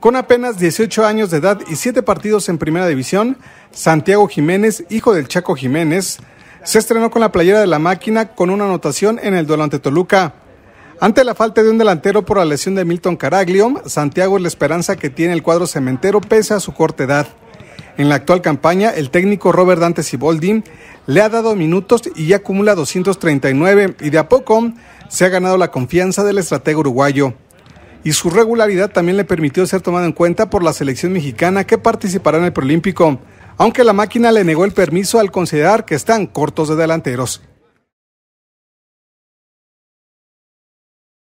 Con apenas 18 años de edad y 7 partidos en primera división, Santiago Jiménez, hijo del Chaco Jiménez, se estrenó con la playera de la máquina con una anotación en el duelo ante Toluca. Ante la falta de un delantero por la lesión de Milton Caraglio, Santiago es la esperanza que tiene el cuadro cementero pese a su corta edad. En la actual campaña, el técnico Robert Dante Siboldi le ha dado minutos y ya acumula 239 y de a poco se ha ganado la confianza del estratega uruguayo y su regularidad también le permitió ser tomado en cuenta por la selección mexicana que participará en el Prolímpico, aunque la máquina le negó el permiso al considerar que están cortos de delanteros.